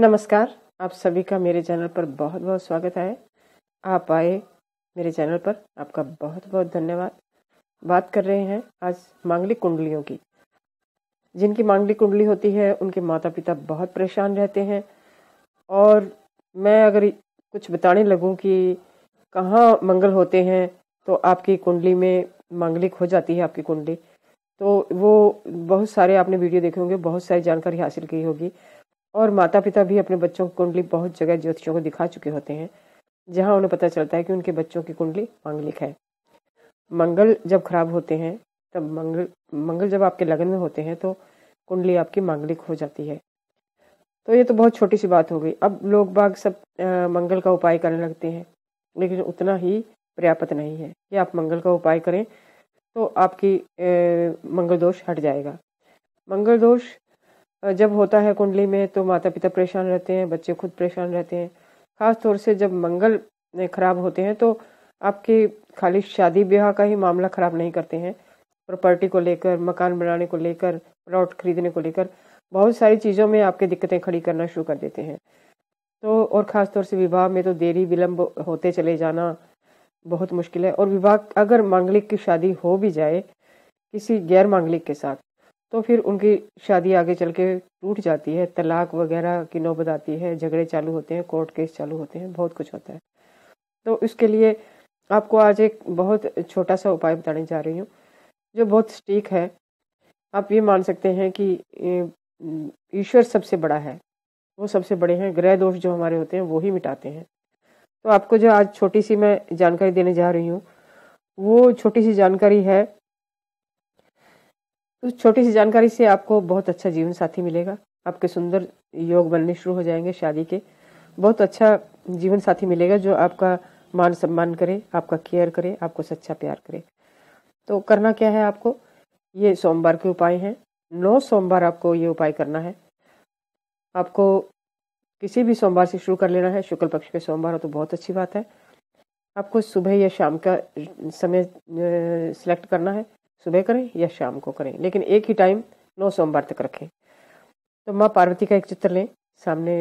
नमस्कार आप सभी का मेरे चैनल पर बहुत बहुत स्वागत है आप आए मेरे चैनल पर आपका बहुत बहुत धन्यवाद बात कर रहे हैं आज मांगलिक कुंडलियों की जिनकी मांगलिक कुंडली होती है उनके माता पिता बहुत परेशान रहते हैं और मैं अगर कुछ बताने लगूं कि कहाँ मंगल होते हैं तो आपकी कुंडली में मांगलिक हो जाती है आपकी कुंडली तो वो बहुत सारे आपने वीडियो देखे होंगे बहुत सारी जानकारी हासिल की होगी और माता पिता भी अपने बच्चों की कुंडली बहुत जगह ज्योतिषों को दिखा चुके होते हैं जहां उन्हें पता चलता है कि उनके बच्चों की कुंडली मांगलिक है मंगल जब खराब होते हैं तब मंगल मंगल जब आपके लगन में होते हैं तो कुंडली आपकी मांगलिक हो जाती है तो ये तो बहुत छोटी सी बात हो गई अब लोग बाग सब आ, मंगल का उपाय करने लगते हैं लेकिन उतना ही पर्याप्त नहीं है कि आप मंगल का उपाय करें तो आपकी मंगल दोष हट जाएगा मंगल दोष जब होता है कुंडली में तो माता पिता परेशान रहते हैं बच्चे खुद परेशान रहते हैं खास तौर से जब मंगल खराब होते हैं तो आपके खाली शादी ब्याह का ही मामला खराब नहीं करते हैं प्रॉपर्टी को लेकर मकान बनाने को लेकर प्लॉट खरीदने को लेकर बहुत सारी चीज़ों में आपके दिक्कतें खड़ी करना शुरू कर देते हैं तो और ख़ास तौर से विवाह में तो देरी विलम्ब होते चले जाना बहुत मुश्किल है और विवाह अगर मांगलिक की शादी हो भी जाए किसी गैर मांगलिक के साथ तो फिर उनकी शादी आगे चल के टूट जाती है तलाक वगैरह की नौबत आती है झगड़े चालू होते हैं कोर्ट केस चालू होते हैं बहुत कुछ होता है तो इसके लिए आपको आज एक बहुत छोटा सा उपाय बताने जा रही हूँ जो बहुत स्टीक है आप ये मान सकते हैं कि ईश्वर सबसे बड़ा है वो सबसे बड़े हैं ग्रह दोष जो हमारे होते हैं वो ही मिटाते हैं तो आपको जो आज छोटी सी मैं जानकारी देने जा रही हूँ वो छोटी सी जानकारी है तो छोटी सी जानकारी से आपको बहुत अच्छा जीवन साथी मिलेगा आपके सुंदर योग बनने शुरू हो जाएंगे शादी के बहुत अच्छा जीवन साथी मिलेगा जो आपका मान सम्मान करे आपका केयर करे आपको सच्चा प्यार करे तो करना क्या है आपको ये सोमवार के उपाय हैं नौ सोमवार आपको ये उपाय करना है आपको किसी भी सोमवार से शुरू कर लेना है शुक्ल पक्ष के सोमवार हो तो बहुत अच्छी बात है आपको सुबह या शाम का समय सेलेक्ट करना है सुबह करें या शाम को करें लेकिन एक ही टाइम नौ सोमवार तक रखें तो माँ पार्वती का एक चित्र लें सामने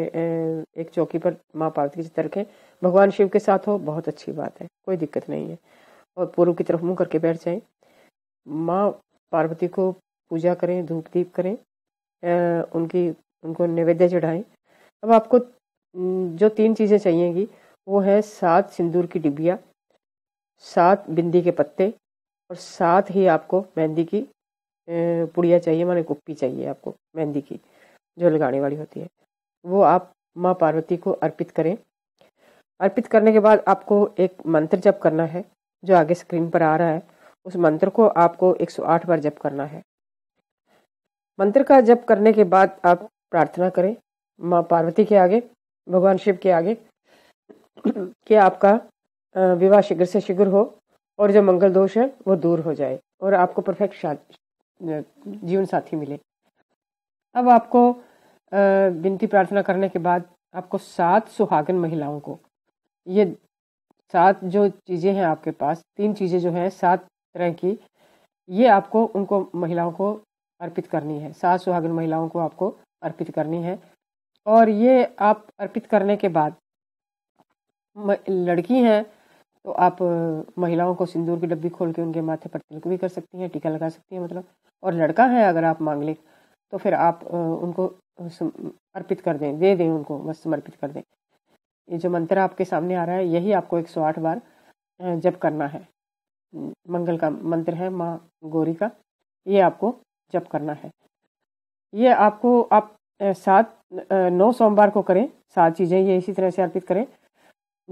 एक चौकी पर माँ पार्वती का चित्र रखें भगवान शिव के साथ हो बहुत अच्छी बात है कोई दिक्कत नहीं है और पूर्व की तरफ मुंह करके बैठ जाएं माँ पार्वती को पूजा करें धूप दीप करें उनकी उनको नैवेद्य चढ़ाएं अब आपको जो तीन चीज़ें चाहिएगी वो है सात सिंदूर की डिबिया सात बिंदी के पत्ते और साथ ही आपको मेहंदी की पुड़िया चाहिए माने कुप्पी चाहिए आपको मेहंदी की जो लगाने वाली होती है वो आप माँ पार्वती को अर्पित करें अर्पित करने के बाद आपको एक मंत्र जप करना है जो आगे स्क्रीन पर आ रहा है उस मंत्र को आपको 108 बार जप करना है मंत्र का जप करने के बाद आप प्रार्थना करें माँ पार्वती के आगे भगवान शिव के आगे कि आपका विवाह शीघ्र से शीघ्र हो और जो मंगल दोष है वो दूर हो जाए और आपको परफेक्ट जीवन साथी मिले अब आपको विनती प्रार्थना करने के बाद आपको सात सुहागन महिलाओं को ये सात जो चीज़ें हैं आपके पास तीन चीज़ें जो हैं सात तरह की ये आपको उनको महिलाओं को अर्पित करनी है सात सुहागन महिलाओं को आपको अर्पित करनी है और ये आप अर्पित करने के बाद लड़की हैं तो आप महिलाओं को सिंदूर की डब्बी खोल के उनके माथे पर तिलक भी कर सकती हैं टीका लगा सकती हैं मतलब और लड़का है अगर आप मांगलिक तो फिर आप उनको अर्पित कर दें दे दें उनको बस समर्पित कर दें ये जो मंत्र आपके सामने आ रहा है यही आपको एक सौ आठ बार जप करना है मंगल का मंत्र है माँ गौरी का ये आपको जप करना है ये आपको आप सात नौ सोमवार को करें सात चीज़ें ये इसी तरह से अर्पित करें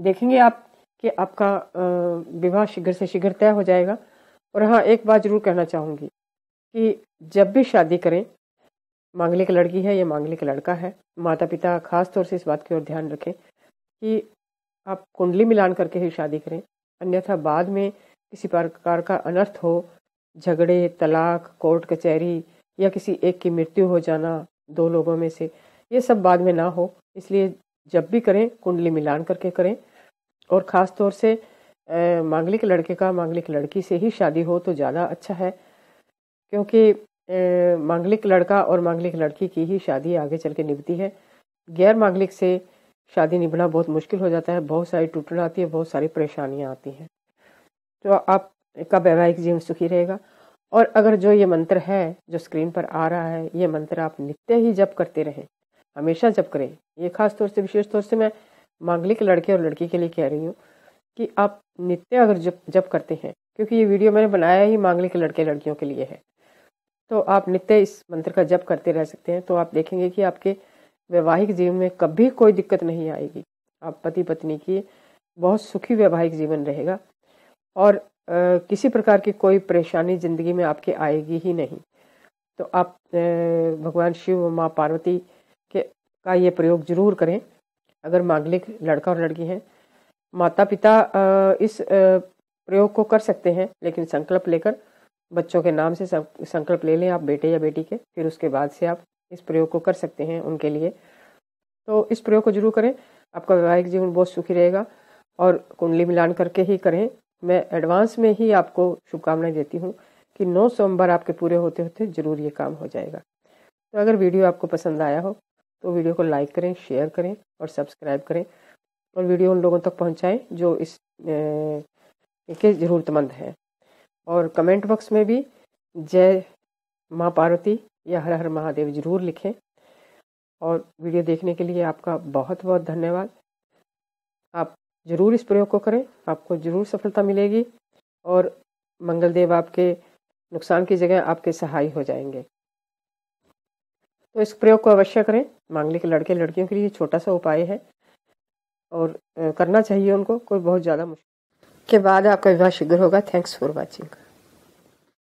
देखेंगे आप कि आपका विवाह शीघ्र से शीघ्र तय हो जाएगा और हाँ एक बात जरूर कहना चाहूँगी कि जब भी शादी करें मांगलिक लड़की है या मांगलिक लड़का है माता पिता खास तौर से इस बात की ओर ध्यान रखें कि आप कुंडली मिलान करके ही शादी करें अन्यथा बाद में किसी प्रकार का अनर्थ हो झगड़े तलाक कोर्ट कचहरी या किसी एक की मृत्यु हो जाना दो लोगों में से ये सब बाद में ना हो इसलिए जब भी करें कुंडली मिलान करके करें और ख़ास तौर से मांगलिक लड़के का मांगलिक लड़की से ही शादी हो तो ज़्यादा अच्छा है क्योंकि मांगलिक लड़का और मांगलिक लड़की की ही शादी आगे चल के निभती है गैर मांगलिक से शादी निभना बहुत मुश्किल हो जाता है बहुत सारी टूटना आती है बहुत सारी परेशानियाँ आती हैं तो आप का वैवाहिक जीवन सुखी रहेगा और अगर जो ये मंत्र है जो स्क्रीन पर आ रहा है ये मंत्र आप नित्य ही जप करते रहें हमेशा जप करें ये खास तौर से विशेष तौर से मैं मांगलिक लड़के और लड़की के लिए कह रही हूँ कि आप नित्य अगर जब जब करते हैं क्योंकि ये वीडियो मैंने बनाया ही मांगलिक लड़के लड़कियों के लिए है तो आप नित्य इस मंत्र का जप करते रह सकते हैं तो आप देखेंगे कि आपके वैवाहिक जीवन में कभी कोई दिक्कत नहीं आएगी आप पति पत्नी की बहुत सुखी वैवाहिक जीवन रहेगा और आ, किसी प्रकार की कोई परेशानी ज़िंदगी में आपके आएगी ही नहीं तो आप आ, भगवान शिव माँ पार्वती के का ये प्रयोग जरूर करें अगर मांगलिक लड़का और लड़की हैं माता पिता इस प्रयोग को कर सकते हैं लेकिन संकल्प लेकर बच्चों के नाम से संकल्प ले लें आप बेटे या बेटी के फिर उसके बाद से आप इस प्रयोग को कर सकते हैं उनके लिए तो इस प्रयोग को जरूर करें आपका वैवाहिक जीवन बहुत सुखी रहेगा और कुंडली मिलान करके ही करें मैं एडवांस में ही आपको शुभकामनाएं देती हूँ कि नौ सोमवार आपके पूरे होते होते ज़रूर ये काम हो जाएगा तो अगर वीडियो आपको पसंद आया हो तो वीडियो को लाइक करें शेयर करें और सब्सक्राइब करें और वीडियो उन लोगों तक पहुंचाएं जो इस के ज़रूरतमंद हैं और कमेंट बॉक्स में भी जय माँ पार्वती या हर हर महादेव ज़रूर लिखें और वीडियो देखने के लिए आपका बहुत बहुत धन्यवाद आप ज़रूर इस प्रयोग को करें आपको ज़रूर सफलता मिलेगी और मंगलदेव आपके नुकसान की जगह आपके सहाय हो जाएंगे तो इस प्रयोग को अवश्य करें मांगलिक लड़के लड़कियों के लिए छोटा सा उपाय है और करना चाहिए उनको कोई बहुत ज़्यादा मुश्किल के बाद आपका विवाह शीघ्र होगा थैंक्स फॉर वॉचिंग